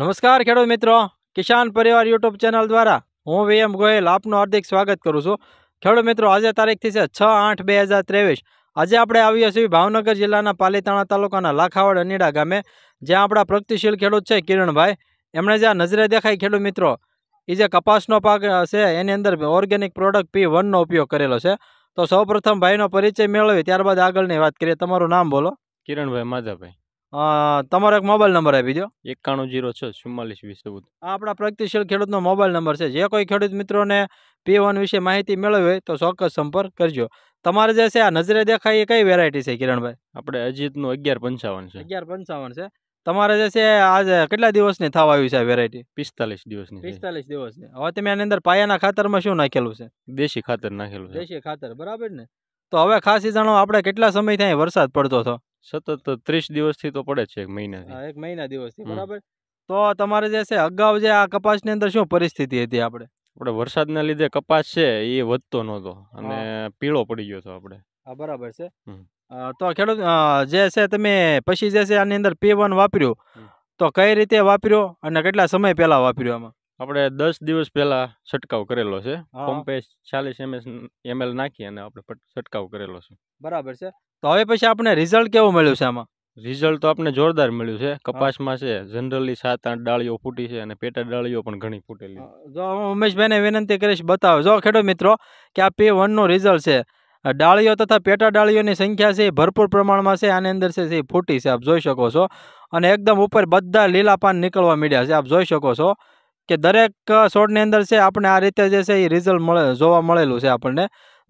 નમસ્કાર ખેડૂત મિત્રો કિસાન પરિવાર યુટ્યુબ ચેનલ દ્વારા હું વીએમ ગોયલ આપનું હાર્દિક સ્વાગત કરું છું ખેડૂત મિત્રો આજે તારીખથી છે છ આઠ બે હજાર ત્રેવીસ આજે આપણે આવીએ છીએ ભાવનગર જિલ્લાના પાલીતાણા તાલુકાના લાખાવડ અનીડા ગામે જ્યાં આપણા પ્રગતિશીલ ખેડૂત છે કિરણભાઈ એમણે જે નજરે દેખાય ખેડૂત મિત્રો એ જે કપાસનો પાક છે એની અંદર ઓર્ગેનિક પ્રોડક્ટ પી વનનો ઉપયોગ કરેલો છે તો સૌપ્રથમ ભાઈનો પરિચય મેળવી ત્યારબાદ આગળની વાત કરીએ તમારું નામ બોલો કિરણભાઈ માધાભાઈ તમારો એક મોબાઈલ નંબર આપી દો એકાણું જીરો છ ચુમ્માલીસ વીસ ચૌદ આ આપણા પ્રગતિશીલ ખેડૂતનો મોબાઈલ નંબર છે જે કોઈ ખેડૂત મિત્રોને પી વન વિશે માહિતી મેળવી હોય તો ચોક્કસ સંપર્ક કરજો તમારે જે છે આ નજરે દેખાય એ કઈ વેરાયટી છે કિરણભાઈ આપણે અજીતનું અગિયાર પંચાવન છે અગિયાર પંચાવન છે તમારે જે છે આજે કેટલા દિવસની થવા આવી છે વેરાયટી પિસ્તાલીસ દિવસની પિસ્તાલીસ દિવસની હવે તમે આની અંદર પાયાના ખાતરમાં શું નાખેલું છે દેશી ખાતર નાખેલું દેશી ખાતર બરાબર ને તો હવે ખાસ જાણો આપણે કેટલા સમય થાય વરસાદ પડતો હતો સતત ત્રીસ દિવસથી તો પડે છે એક મહિનાથી એક મહિના દિવસથી બરાબર તો તમારે જે છે અગાઉ જે આ કપાસની અંદર શું પરિસ્થિતિ હતી આપણે આપણે વરસાદના લીધે કપાસ છે એ વધતો નહોતો અને પીળો પડી ગયો હતો આપણે હા બરાબર છે તો ખેડૂત જે છે તમે પછી જે છે આની અંદર પી વાપર્યું તો કઈ રીતે વાપર્યો અને કેટલા સમય પહેલા વાપર્યો આમાં આપણે દસ દિવસ પહેલા છટકાવ કરેલો છે પંપે ચાલીસ એમએસ એમએલ નાખી અને આપણે છટકાવ કરેલો છે બરાબર છે તો હવે પછી આપણે રિઝલ્ટ કેવું મળ્યું છે આમાં રિઝલ્ટ તો આપણે જોરદાર મળ્યું છે કપાસમાં છે જનરલી સાત આઠ ડાળીઓ ફૂટી છે અને પેટા ડાળીઓ પણ ઘણી ફૂટેલી જો હું ઉમેશભાઈને વિનંતી કરીશ બતાવો જો ખેડૂત મિત્રો કે આ પે વનનું રિઝલ્ટ છે ડાળીઓ તથા પેટા ડાળીઓની સંખ્યા છે ભરપૂર પ્રમાણમાં છે આની અંદર છે ફૂટી છે આપ જોઈ શકો છો અને એકદમ ઉપર બધા લીલા પાન નીકળવા મળ્યા છે આપ જોઈ શકો છો કે દરેક છોડની અંદર છે આપણે આ રીતે જે છે એ રિઝલ્ટ મળે જોવા મળેલું છે આપણને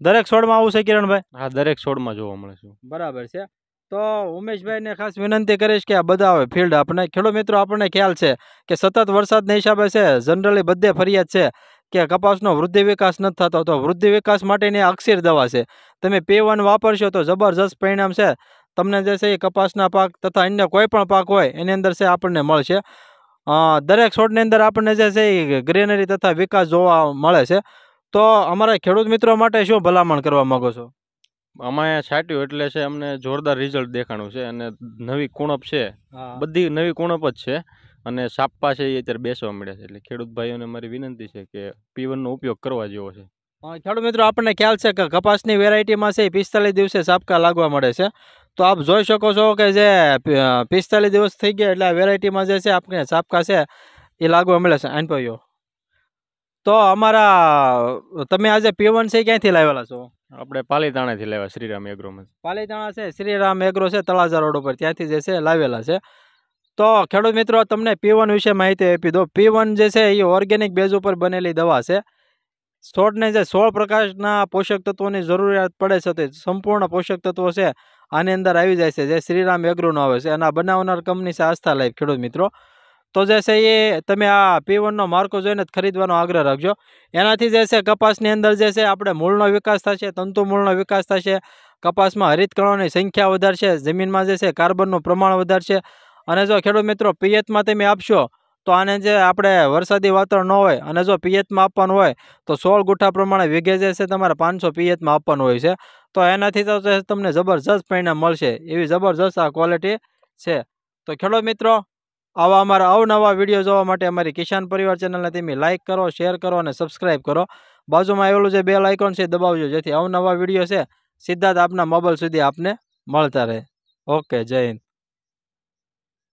દરેક છોડમાં આવું છે કિરણભાઈ હા દરેક છોડમાં જોવા મળે છે બરાબર છે તો ઉમેશભાઈને ખાસ વિનંતી કરીશ કે આ બધા હવે ફિલ્ડ આપણે ખેડૂત મિત્રો આપણને ખ્યાલ છે કે સતત વરસાદના હિસાબે છે જનરલી બધે ફરિયાદ છે કે કપાસનો વૃદ્ધિ વિકાસ નથી થતો તો વૃદ્ધિ વિકાસ માટેની અક્ષીર દવા છે તમે પેવન વાપરશો તો જબરજસ્ત પરિણામ છે તમને જે છે એ કપાસના પાક તથા અન્ય કોઈ પણ પાક હોય એની અંદર છે આપણને મળશે દરેક છોડની અંદર આપણને જે છે ગ્રેનરી તથા વિકાસ જોવા મળે છે તો અમારા ખેડૂત મિત્રો માટે શું ભલામણ કરવા માગો છો અમે છાંટ્યું એટલે છે અમને જોરદાર રિઝલ્ટ દેખાણું છે અને નવી કુણપ છે બધી નવી કુણપ જ છે અને સાપ્પા છે એ અત્યારે બેસવા મળ્યા છે એટલે ખેડૂત ભાઈઓને મારી વિનંતી છે કે પીવનનો ઉપયોગ કરવા જેવો છે ખેડૂત મિત્રો આપણને ખ્યાલ છે કે કપાસની વેરાયટીમાં છે પિસ્તાલીસ દિવસે સાપકા લાગવા મળે છે તો આપ જોઈ શકો છો કે જે પિસ્તાલીસ દિવસ થઈ ગયા એટલે આ વેરાયટીમાં જે છે આપણે ચાપકા છે એ લાગવા મળે છે આનપયો તો અમારા તમે આજે પીવન છે ક્યાંથી લાવેલા છો આપણે પાલીતાણાથી લાવ્યા શ્રીરામ એગ્રોમાં પાલીતાણા છે શ્રીરામ એગ્રો છે તળાજા રોડ ઉપર ત્યાંથી જે છે લાવેલા છે તો ખેડૂત મિત્રો તમને પીવન વિશે માહિતી આપી દો પીવન જે છે એ ઓર્ગેનિક બેઝ ઉપર બનેલી દવા છે છોડને જે સોળ પ્રકાશના પોષક તત્વોની જરૂરિયાત પડે છે તે સંપૂર્ણ પોષક તત્વો છે આની અંદર આવી જાય છે જે શ્રીરામ એગ્રોનો આવે છે અને આ બનાવનાર કંપની છે આસ્થા લાઈફ ખેડૂત મિત્રો તો જે છે એ તમે આ પી વનનો માર્કો જોઈને જ ખરીદવાનો આગ્રહ રાખજો એનાથી જે છે કપાસની અંદર જે છે આપણે મૂળનો વિકાસ થશે તંતુ મૂળનો વિકાસ થશે કપાસમાં હરિતકણોની સંખ્યા વધારશે જમીનમાં જે છે કાર્બનનું પ્રમાણ વધારશે અને જો ખેડૂત મિત્રો પિયતમાં તમે આપશો તો આને જે આપણે વરસાદી વાતાવરણ ન હોય અને જો પીએચમાં આપવાનું હોય તો સોળ ગુઠા પ્રમાણે વીઘે જે છે તમારે પાંચસો પીએચમાં આપવાનું હોય છે તો એનાથી તો તમને જબરજસ્ત પરિણામ મળશે એવી જબરજસ્ત આ ક્વોલિટી છે તો ખેડૂત મિત્રો આવા અમારા અવનવા વિડીયો જોવા માટે અમારી કિસાન પરિવાર ચેનલને તમે લાઇક કરો શેર કરો અને સબસ્ક્રાઈબ કરો બાજુમાં આવેલું જે બે લાઇકોન છે દબાવજો જેથી અવનવા વિડીયો છે સીધા જ આપના મોબાઈલ સુધી આપને મળતા રહે ઓકે જય હિન્દ